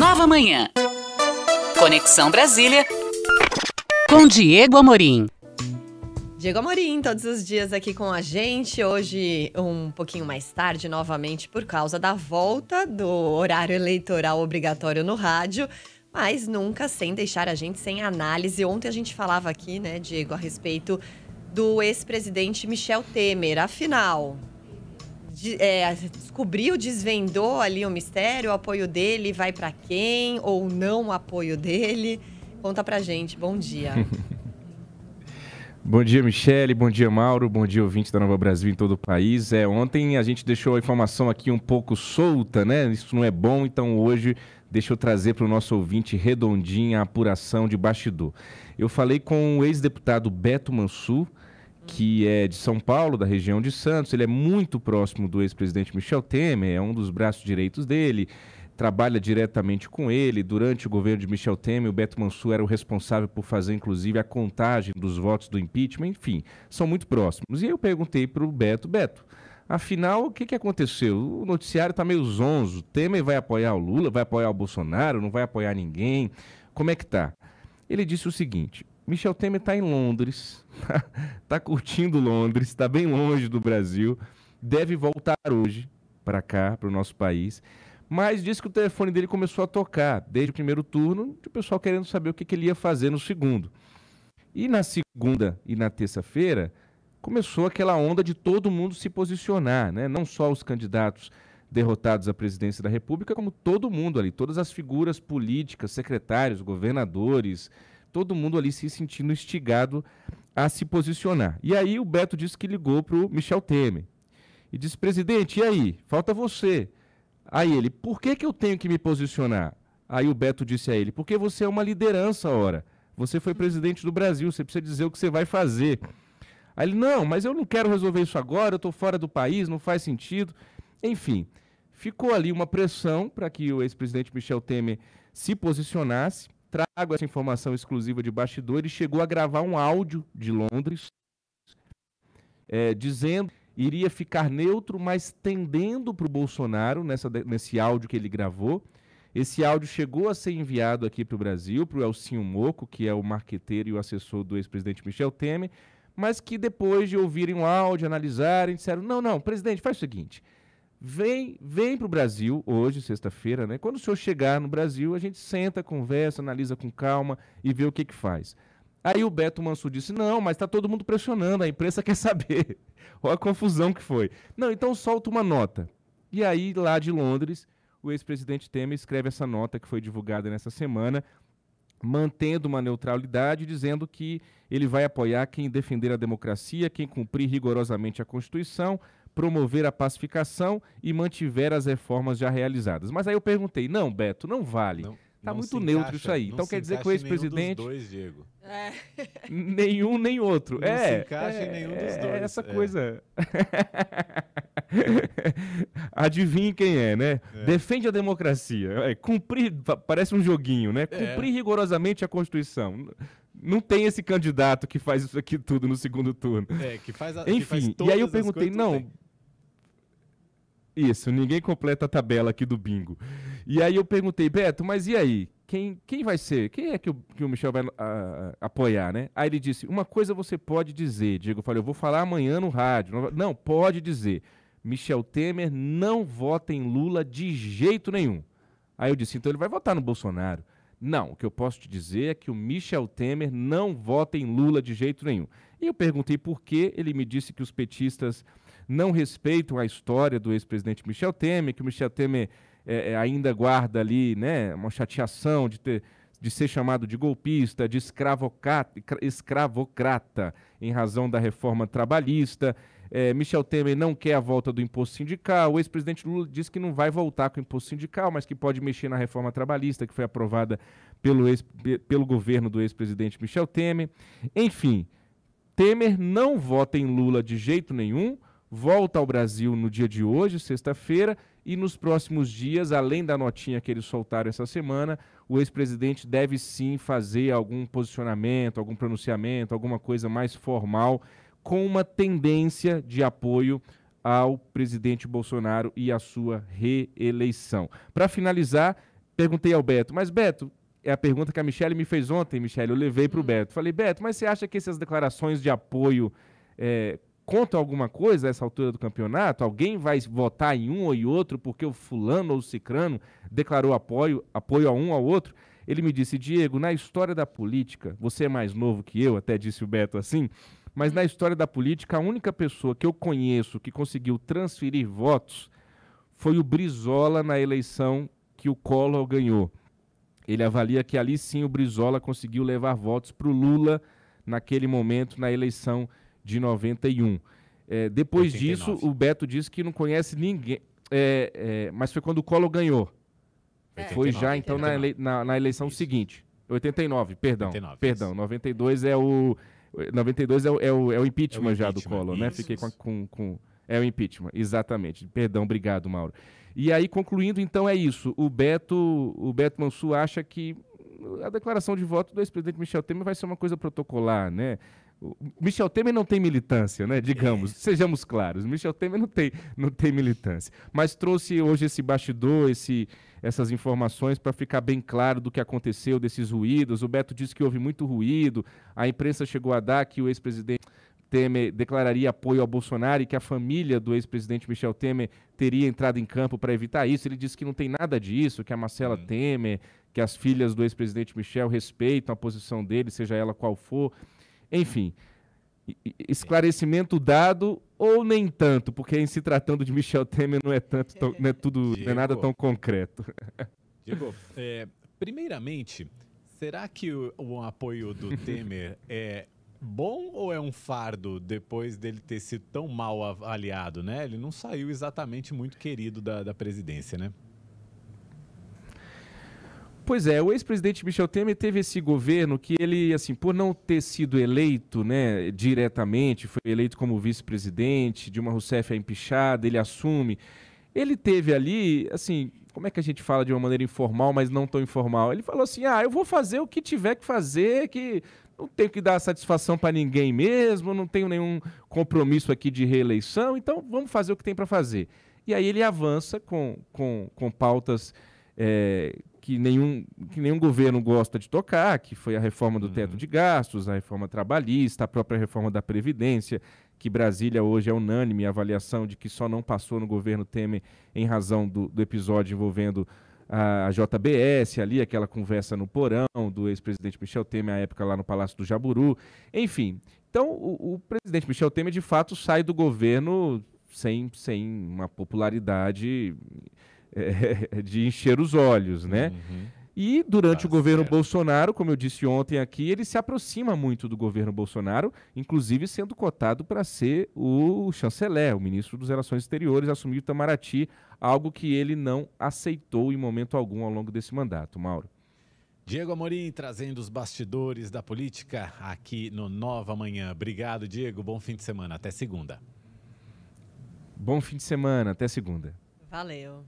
Nova Manhã. Conexão Brasília com Diego Amorim. Diego Amorim, todos os dias aqui com a gente. Hoje, um pouquinho mais tarde, novamente, por causa da volta do horário eleitoral obrigatório no rádio, mas nunca sem deixar a gente sem análise. Ontem a gente falava aqui, né, Diego, a respeito do ex-presidente Michel Temer. Afinal, de, é, descobriu, desvendou ali o mistério, o apoio dele vai para quem ou não o apoio dele? Conta pra gente. Bom dia. Bom dia, Michele. Bom dia, Mauro. Bom dia, ouvinte da Nova Brasil em todo o país. É, ontem a gente deixou a informação aqui um pouco solta, né? Isso não é bom, então hoje deixa eu trazer para o nosso ouvinte redondinha a apuração de bastidor. Eu falei com o ex-deputado Beto Mansur, que é de São Paulo, da região de Santos. Ele é muito próximo do ex-presidente Michel Temer, é um dos braços direitos dele, trabalha diretamente com ele. Durante o governo de Michel Temer, o Beto Mansur era o responsável por fazer, inclusive, a contagem dos votos do impeachment. Enfim, são muito próximos. E aí eu perguntei para o Beto, Beto, Afinal, o que, que aconteceu? O noticiário está meio zonzo. Temer vai apoiar o Lula, vai apoiar o Bolsonaro, não vai apoiar ninguém. Como é que tá? Ele disse o seguinte: Michel Temer está em Londres, está curtindo Londres, está bem longe do Brasil, deve voltar hoje para cá, para o nosso país. Mas disse que o telefone dele começou a tocar desde o primeiro turno, o pessoal querendo saber o que, que ele ia fazer no segundo. E na segunda e na terça-feira, começou aquela onda de todo mundo se posicionar, né? não só os candidatos derrotados à presidência da República, como todo mundo ali, todas as figuras políticas, secretários, governadores, todo mundo ali se sentindo instigado a se posicionar. E aí o Beto disse que ligou para o Michel Temer e disse: presidente, e aí? Falta você. Aí ele: por que, que eu tenho que me posicionar? Aí o Beto disse a ele: porque você é uma liderança, ora. Você foi presidente do Brasil, você precisa dizer o que você vai fazer. Aí ele: não, mas eu não quero resolver isso agora, eu estou fora do país, não faz sentido. Enfim, ficou ali uma pressão para que o ex-presidente Michel Temer se posicionasse trago essa informação exclusiva de bastidores, chegou a gravar um áudio de Londres é, dizendo que iria ficar neutro, mas tendendo para o Bolsonaro nessa, nesse áudio que ele gravou. Esse áudio chegou a ser enviado aqui para o Brasil, para o Elcinho Moco, que é o marqueteiro e o assessor do ex-presidente Michel Temer, mas que depois de ouvirem o áudio, analisarem, disseram: não, não, presidente, faz o seguinte. Vem, vem para o Brasil hoje, sexta-feira, né? Quando o senhor chegar no Brasil, a gente senta, conversa, analisa com calma e vê o que, que faz. Aí o Beto Mansur disse: não, mas está todo mundo pressionando, a imprensa quer saber. Olha a confusão que foi. Não, então solta uma nota. E aí, lá de Londres, o ex-presidente Temer escreve essa nota que foi divulgada nessa semana, mantendo uma neutralidade, dizendo que ele vai apoiar quem defender a democracia, quem cumprir rigorosamente a Constituição, promover a pacificação e mantiver as reformas já realizadas. Mas aí eu perguntei, não, Beto, não vale. Não. Tá não muito neutro encaixa, isso aí. Então quer dizer que o ex-presidente. Dois, Diego. É. Nenhum nem outro. Não é, se encaixa é, em nenhum dos é dois. É essa é. coisa. Adivinhe quem é, né? É. Defende a democracia. É, cumprir, parece um joguinho, né? É. Cumprir rigorosamente a Constituição. Não tem esse candidato que faz isso aqui tudo no segundo turno. É, que faz a, Enfim, que faz e aí eu perguntei, não, isso, ninguém completa a tabela aqui do bingo. E aí eu perguntei, Beto, mas e aí? Quem, quem vai ser? Quem é que o, que o Michel vai a, ah, ah, apoiar, né? Aí ele disse, uma coisa você pode dizer, Diego. Eu falei, eu vou falar amanhã no rádio. Não, pode dizer. Michel Temer não vota em Lula de jeito nenhum. Aí eu disse, então ele vai votar no Bolsonaro. Não, o que eu posso te dizer é que o Michel Temer não vota em Lula de jeito nenhum. E eu perguntei por que ele me disse que os petistas não respeitam a história do ex-presidente Michel Temer, que o Michel Temer é, é, ainda guarda ali né, uma chateação de ter de ser chamado de golpista, de escravocrata, em razão da reforma trabalhista. É, Michel Temer não quer a volta do imposto sindical. O ex-presidente Lula diz que não vai voltar com o imposto sindical, mas que pode mexer na reforma trabalhista que foi aprovada pelo, ex, pelo governo do ex-presidente Michel Temer. Enfim, Temer não vota em Lula de jeito nenhum volta ao Brasil no dia de hoje, sexta-feira, e nos próximos dias, além da notinha que eles soltaram essa semana, o ex-presidente deve sim fazer algum posicionamento, algum pronunciamento, alguma coisa mais formal, com uma tendência de apoio ao presidente Bolsonaro e à sua reeleição. Para finalizar, perguntei ao Beto, mas Beto, é a pergunta que a Michelle me fez ontem, Michelle, eu levei para o hum. Beto. Falei, Beto, mas você acha que essas declarações de apoio é, conta alguma coisa a essa altura do campeonato? Alguém vai votar em um ou em outro porque o fulano ou o cicrano declarou apoio, apoio a um ou ao outro? Ele me disse, Diego, na história da política, você é mais novo que eu, até disse o Beto assim, mas na história da política, a única pessoa que eu conheço que conseguiu transferir votos foi o Brizola na eleição que o Collor ganhou. Ele avalia que ali sim o Brizola conseguiu levar votos para o Lula naquele momento na eleição de 91. É, depois 89. disso, o Beto disse que não conhece ninguém. É, é, mas foi quando o Collor ganhou. É. foi já, então, na, ele, na, na, eleição Isso. seguinte. 89, perdão. 89, perdão, isso. 92 é o. 92 é o, é o, é o, impeachment, é o impeachment já do Collor, né? isso, né? Fiquei com, com, com, É o impeachment, exatamente. Perdão, obrigado, Mauro. E aí, concluindo, então é isso. O Beto, o Beto Mansur acha que a declaração de voto do ex-presidente Michel Temer vai ser uma coisa protocolar, né? Michel Temer não tem militância, né? É. Digamos, é. sejamos claros. Michel Temer não tem, não tem militância. Mas trouxe hoje esse bastidor, esse, essas informações para ficar bem claro do que aconteceu, desses ruídos. O Beto disse que houve muito ruído. A imprensa chegou a dar que o ex-presidente Temer declararia apoio ao Bolsonaro e que a família do ex-presidente Michel Temer teria entrado em campo para evitar isso. Ele disse que não tem nada disso, que a Marcela hum. Temer, que as filhas do ex-presidente Michel respeitam a posição dele, seja ela qual for. Enfim, esclarecimento dado ou nem tanto, porque em se tratando de Michel Temer não é tanto, tão, não é tudo, Diego, não é nada tão concreto. Diego, é, primeiramente, será que o, o apoio do Temer é bom ou é um fardo depois dele ter sido tão mal avaliado, né? Ele não saiu exatamente muito querido da, da presidência, né? Pois é, o ex-presidente Michel Temer teve esse governo que ele, assim, por não ter sido eleito, né, diretamente, foi eleito como vice-presidente, Dilma Rousseff é empichada, ele assume. Ele teve ali, assim, como é que a gente fala de uma maneira informal, mas não tão informal? Ele falou assim: "Ah, eu vou fazer o que tiver que fazer, que não tenho que dar satisfação para ninguém mesmo, não tenho nenhum compromisso aqui de reeleição, então vamos fazer o que tem para fazer". E aí ele avança com, com, com pautas é, que nenhum, que nenhum governo gosta de tocar, que foi a reforma do uhum. teto de gastos, a reforma trabalhista, a própria reforma da Previdência, que Brasília hoje é unânime a avaliação de que só não passou no governo Temer em razão do, do episódio envolvendo a, a JBS ali, aquela conversa no porão do ex-presidente Michel Temer, à época lá no Palácio do Jaburu. Enfim, então o, o presidente Michel Temer de fato sai do governo sem, sem uma popularidade é, de encher os olhos, né? Uhum. E durante tá o governo certo. Bolsonaro, como eu disse ontem aqui, ele se aproxima muito do governo Bolsonaro, inclusive sendo cotado para ser o chanceler, o ministro das Relações Exteriores, assumir Itamaraty, algo que ele não aceitou em momento algum ao longo desse mandato. Mauro. Diego Amorim trazendo os bastidores da política aqui no Nova Manhã. Obrigado, Diego. Bom fim de semana. Até segunda. Bom fim de semana. Até segunda. Valeu.